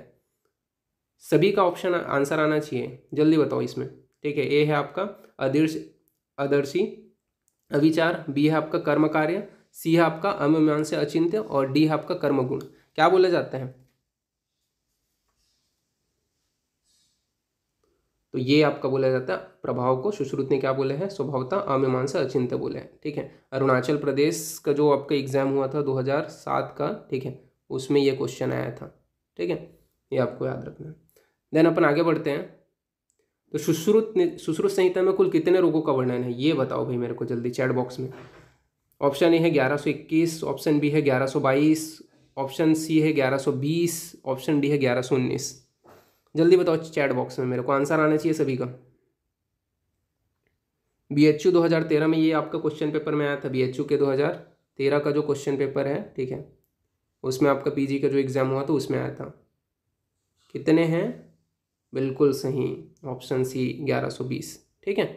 S1: सभी का ऑप्शन आंसर आना चाहिए जल्दी बताओ इसमें ठीक है ए है आपका अदर्श अदर्शी अविचार बी है आपका कर्म कार्य सी है आपका अमीमांस अचिंत्य और डी है आपका कर्मगुण क्या बोले जाते हैं तो ये आपका बोला जाता है प्रभाव को सुश्रुत ने क्या बोले हैं स्वभावता से अचिंत्य बोले हैं ठीक है अरुणाचल प्रदेश का जो आपका एग्जाम हुआ था दो का ठीक है उसमें यह क्वेश्चन आया था ठीक है ये आपको याद रखना है देन अपन आगे बढ़ते हैं तो सुश्रुत ने सुश्रुत संहिता में कुल कितने रोगों का वर्णन है ये बताओ भाई मेरे को जल्दी चैट बॉक्स में ऑप्शन ए है 1121 ऑप्शन बी है 1122 ऑप्शन सी है 1120 ऑप्शन डी है 1119 जल्दी बताओ चैट बॉक्स में मेरे को आंसर आना चाहिए सभी का बी एच यू दो हज़ार तेरह में ये आपका क्वेश्चन पेपर में आया था बी एच यू के दो हज़ार तेरह का जो क्वेश्चन पेपर है ठीक है उसमें आपका जी का जो एग्ज़ाम हुआ था उसमें आया था कितने हैं बिल्कुल सही ऑप्शन सी ग्यारह सौ बीस ठीक है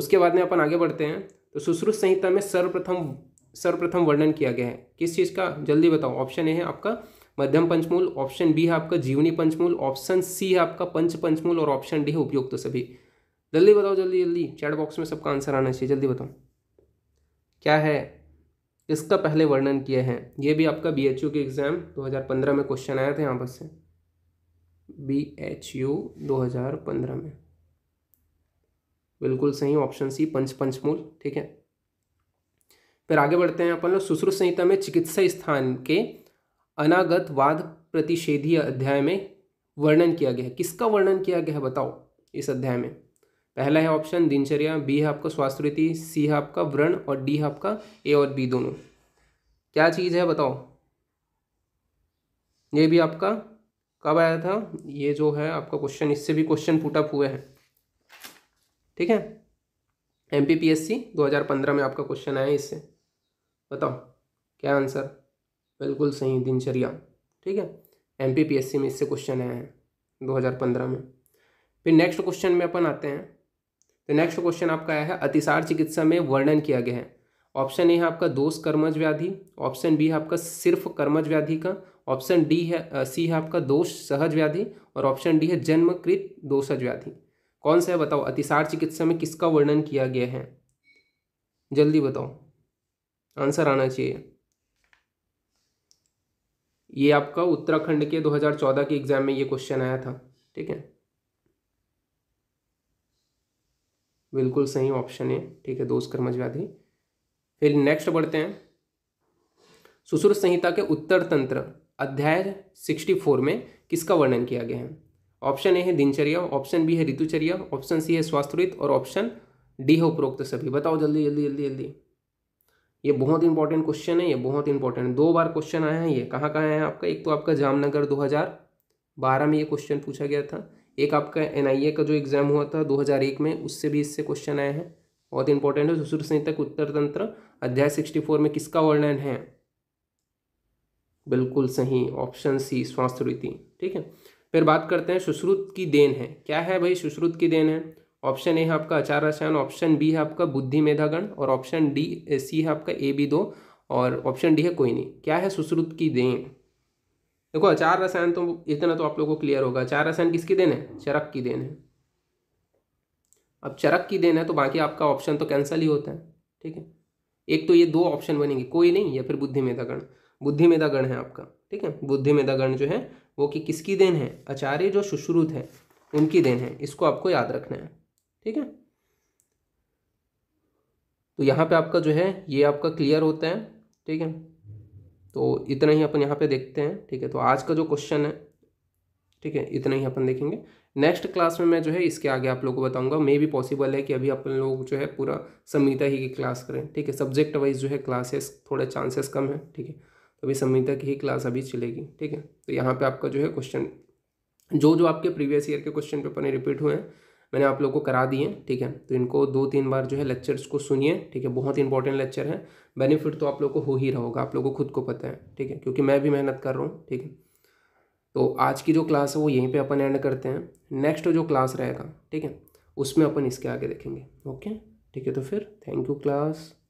S1: उसके बाद में अपन आगे बढ़ते हैं तो सुश्रुत संहिता में सर्वप्रथम सर्वप्रथम वर्णन किया गया है किस चीज़ का जल्दी बताओ ऑप्शन ए है आपका मध्यम पंचमूल ऑप्शन बी है आपका जीवनी पंचमूल ऑप्शन सी है आपका पंच पंचमूल और ऑप्शन डी है उपयुक्त तो सभी जल्दी बताओ जल्दी जल्दी चैट बॉक्स में सबका आंसर आना चाहिए जल्दी बताओ क्या है इसका पहले वर्णन किया है ये भी आपका बी एच यू के एग्ज़ाम 2015 में क्वेश्चन आया था यहाँ पर से बी एच यू में बिल्कुल सही ऑप्शन सी पंच पंचमूल ठीक है फिर आगे बढ़ते हैं अपन लोग सुश्रुत संहिता में चिकित्सा स्थान के अनागत वाद प्रतिषेधी अध्याय में वर्णन किया गया है किसका वर्णन किया गया है बताओ इस अध्याय में पहला है ऑप्शन दिनचर्या बी है आपका स्वास्थ्य रीति सी है आपका व्रण और डी है आपका ए और बी दोनों क्या चीज़ है बताओ ये भी आपका कब आया था ये जो है आपका क्वेश्चन इससे भी क्वेश्चन पुटअप हुए हैं ठीक है M P P S C दो हज़ार पंद्रह में आपका क्वेश्चन आया इससे बताओ क्या आंसर बिल्कुल सही दिनचर्या ठीक है M P P S C में इससे क्वेश्चन आया है दो हज़ार पंद्रह में फिर नेक्स्ट क्वेश्चन में अपन आते हैं तो नेक्स्ट क्वेश्चन आपका आया है अतिसार चिकित्सा में वर्णन किया गया है ऑप्शन ए है आपका दोष कर्मज व्याधि ऑप्शन बी है आपका सिर्फ कर्मज व्याधि का ऑप्शन डी है सी है आपका दोष सहज व्याधि और ऑप्शन डी है जन्मकृत दोषज व्याधि कौन सा है बताओ अतिसार चिकित्सा में किसका वर्णन किया गया है जल्दी बताओ आंसर आना चाहिए ये आपका उत्तराखंड के 2014 के एग्जाम में ये क्वेश्चन आया था ठीक है बिल्कुल सही ऑप्शन है ठीक है दोस्त व्याधि फिर नेक्स्ट बढ़ते हैं सुश्रुत संहिता के उत्तर तंत्र अध्याय 64 में किसका वर्णन किया गया है ऑप्शन ए है दिनचर्या ऑप्शन बी है ऋतुचर्या ऑप्शन सी है स्वास्थ्य रित और ऑप्शन डी है उपरोक्त सभी बताओ जल्दी जल्दी जल्दी जल्दी ये बहुत इंपॉर्टेंट क्वेश्चन है ये बहुत इंपॉर्टेंट दो बार क्वेश्चन आया है ये कहाँ कहाँ आया है आपका एक तो आपका जामनगर 2012 में ये क्वेश्चन पूछा गया था एक आपका ए का जो एग्ज़ाम हुआ था 2001 में उससे भी इससे क्वेश्चन आया है बहुत इंपॉर्टेंट है सुश्र संहिता उत्तर तंत्र अध्याय सिक्सटी फोर में किसका वर्णन है बिल्कुल सही ऑप्शन सी स्वास्थ्य रीति ठीक है फिर बात करते हैं सुश्रुत की देन है क्या है भाई सुश्रुत की देन है ऑप्शन ए है आपका आचार रसायन ऑप्शन बी है आपका बुद्धि मेधागण और ऑप्शन डी सी है आपका ए बी दो और ऑप्शन डी है कोई नहीं क्या है सुश्रुत की देन देखो आचार रसायन तो इतना तो आप लोगों को क्लियर होगा आचार रसायन किसकी देन है चरक की देन है अब चरक की देन है तो बाकी आपका ऑप्शन तो कैंसिल ही होता है ठीक है एक तो ये दो ऑप्शन बनेंगे कोई नहीं या फिर बुद्धि मेधागण बुद्धि मेधागण है आपका ठीक है बुद्धि मेधागण जो है वो कि किसकी देन है आचार्य जो सुश्रुत है उनकी देन है इसको आपको याद रखना है ठीक है तो यहाँ पे आपका जो है ये आपका क्लियर होता है ठीक है तो इतना ही अपन यहाँ पे देखते हैं ठीक है तो आज का जो क्वेश्चन है ठीक है इतना ही अपन देखेंगे नेक्स्ट क्लास में मैं जो है इसके आगे आप लोगों को बताऊंगा मे भी पॉसिबल है कि अभी अपन लोग जो है पूरा संहिता ही की क्लास करें ठीक है सब्जेक्ट वाइज जो है क्लासेस थोड़े चांसेस कम है ठीक है तो अभी संहिता की ही क्लास अभी चलेगी ठीक है तो यहाँ पे आपका जो है क्वेश्चन जो जो आपके प्रीवियस ईयर के क्वेश्चन पेपर में रिपीट हुए हैं मैंने आप लोग को करा दिए ठीक है तो इनको दो तीन बार जो है लेक्चर्स को सुनिए ठीक है बहुत इंपॉर्टेंट लेक्चर है बेनिफिट तो आप लोग को हो ही रहोगा आप लोगों को खुद को पता है ठीक है क्योंकि मैं भी मेहनत कर रहा हूँ ठीक है तो आज की जो क्लास है वो यहीं पे अपन एंड करते हैं नेक्स्ट जो क्लास रहेगा ठीक है उसमें अपन इसके आगे देखेंगे ओके ठीक है तो फिर थैंक यू क्लास